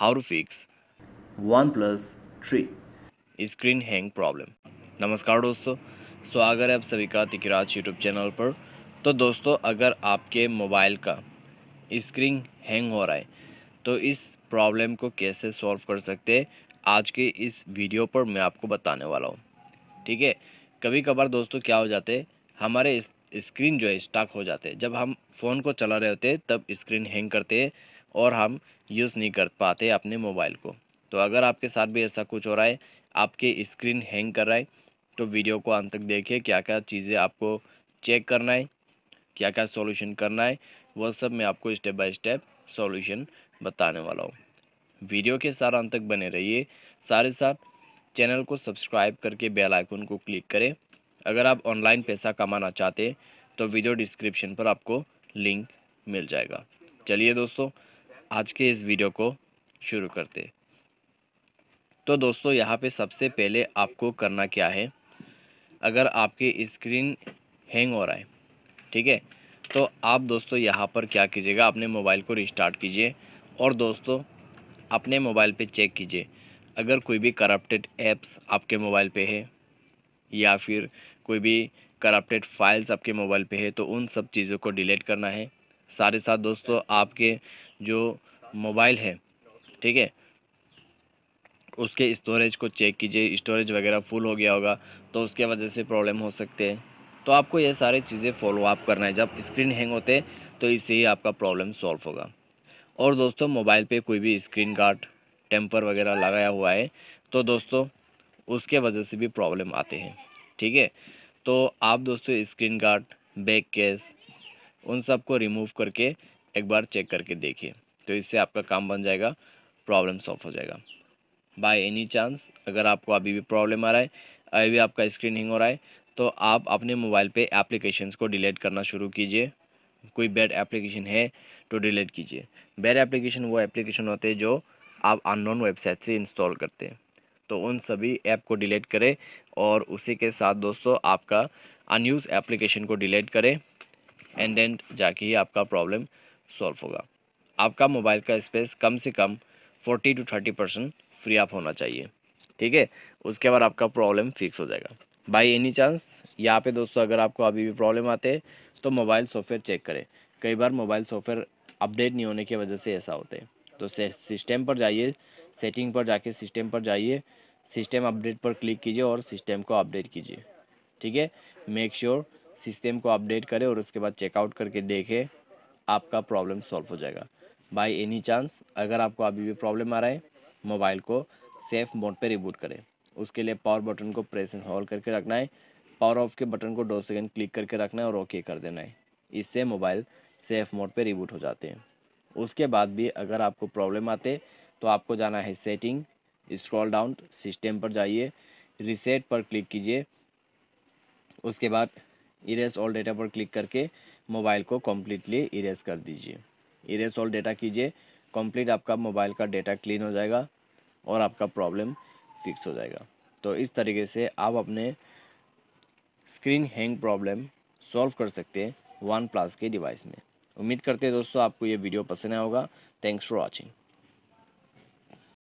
to fix OnePlus three screen hang problem नमस्कार दोस्तों स्वागत है आप सभी का तिकराज यूट्यूब चैनल पर तो दोस्तों अगर आपके मोबाइल का स्क्रीन हैंग हो रहा है तो इस प्रॉब्लम को कैसे सॉल्व कर सकते हैं आज के इस वीडियो पर मैं आपको बताने वाला हूँ ठीक है कभी कभार दोस्तों क्या हो जाते हमारे स्क्रीन जो है स्टाक हो जाते हैं जब हम फ़ोन को चला रहे होते हैं तब स्क्रीन हैंग करते हैं और हम यूज़ नहीं कर पाते अपने मोबाइल को तो अगर आपके साथ भी ऐसा कुछ हो रहा है आपके स्क्रीन हैंग कर रहा है तो वीडियो को अंत तक देखिए क्या क्या चीज़ें आपको चेक करना है क्या क्या सॉल्यूशन करना है वह सब मैं आपको स्टेप बाय स्टेप सॉल्यूशन बताने वाला हूँ वीडियो के साथ अंत तक बने रहिए सारे साथ चैनल को सब्सक्राइब करके बेल आइकन को क्लिक करें अगर आप ऑनलाइन पैसा कमाना चाहते हैं तो वीडियो डिस्क्रिप्शन पर आपको लिंक मिल जाएगा चलिए दोस्तों आज के इस वीडियो को शुरू करते तो दोस्तों यहाँ पे सबसे पहले आपको करना क्या है अगर आपके स्क्रीन हैंग हो रहा है ठीक है तो आप दोस्तों यहाँ पर क्या कीजिएगा अपने मोबाइल को रिस्टार्ट कीजिए और दोस्तों अपने मोबाइल पे चेक कीजिए अगर कोई भी करप्टेड ऐप्स आपके मोबाइल पे है या फिर कोई भी करप्टेड फाइल्स आपके मोबाइल पे है तो उन सब चीज़ों को डिलीट करना है साथ ही साथ दोस्तों आपके जो मोबाइल है ठीक है उसके स्टोरेज को चेक कीजिए स्टोरेज वगैरह फुल हो गया होगा तो उसके वजह से प्रॉब्लम हो सकते हैं तो आपको ये सारी चीज़ें फॉलो अप करना है जब स्क्रीन हैंग होते तो इससे ही आपका प्रॉब्लम सॉल्व होगा और दोस्तों मोबाइल पे कोई भी स्क्रीन गार्ड टेम्पर वगैरह लगाया हुआ है तो दोस्तों उसके वजह से भी प्रॉब्लम आते हैं ठीक है तो आप दोस्तों स्क्रीन गार्ड बैक केस उन सब को रिमूव करके एक बार चेक करके देखिए तो इससे आपका काम बन जाएगा प्रॉब्लम सॉल्व हो जाएगा बाय एनी चांस अगर आपको अभी भी प्रॉब्लम आ रहा है अभी भी आपका स्क्रीन हिंग हो रहा है तो आप अपने मोबाइल पे एप्लीकेशंस को डिलीट करना शुरू कीजिए कोई बैड एप्लीकेशन है तो डिलीट कीजिए बैड एप्लीकेशन वो एप्लीकेशन होते हैं जो आप अननोन वेबसाइट से इंस्टॉल करते हैं तो उन सभी ऐप को डिलीट करें और उसी के साथ दोस्तों आपका अनयूज़ एप्लीकेशन को डिलीट करें एंड देन जाके ही आपका प्रॉब्लम सॉल्व होगा आपका मोबाइल का स्पेस कम से कम forty two thirty percent free आप होना चाहिए ठीक है उसके बाद आपका प्रॉब्लम फिक्स हो जाएगा बाई एनी चांस यहाँ पे दोस्तों अगर आपको अभी भी प्रॉब्लम आते हैं तो मोबाइल सॉफ्टवेयर चेक करें कई बार मोबाइल सॉफ्टवेयर अपडेट नहीं होने की वजह से ऐसा होता है तो सिस्टम पर जाइए सेटिंग पर जाके सिस्टम पर जाइए सिस्टम अपडेट पर क्लिक कीजिए और सिस्टम को अपडेट कीजिए ठीक है मेक श्योर सिस्टम को अपडेट करें और उसके बाद चेकआउट करके देखें आपका प्रॉब्लम सॉल्व हो जाएगा बाय एनी चांस अगर आपको अभी भी प्रॉब्लम आ रहा है मोबाइल को सेफ मोड पे रिबूट करें उसके लिए पावर बटन को प्रेस एंड होल्ड करके रखना है पावर ऑफ के बटन को दो सेकेंड क्लिक करके रखना है और ओके कर देना है इससे मोबाइल सेफ मोड पर रिबूट हो जाते हैं उसके बाद भी अगर आपको प्रॉब्लम आते तो आपको जाना है सेटिंग स्क्रॉल डाउन सिस्टम पर जाइए रिसेट पर क्लिक कीजिए उसके बाद इरेज ऑल डेटा पर क्लिक करके मोबाइल को कम्प्लीटली इरेज कर दीजिए इरेज ऑल डेटा कीजिए कम्प्लीट आपका मोबाइल का डेटा क्लीन हो जाएगा और आपका प्रॉब्लम फिक्स हो जाएगा तो इस तरीके से आप अपने स्क्रीन हैंग प्रॉब्लम सॉल्व कर सकते हैं वन प्लस के डिवाइस में उम्मीद करते हैं दोस्तों आपको ये वीडियो पसंद आया होगा थैंक्स फॉर वॉचिंग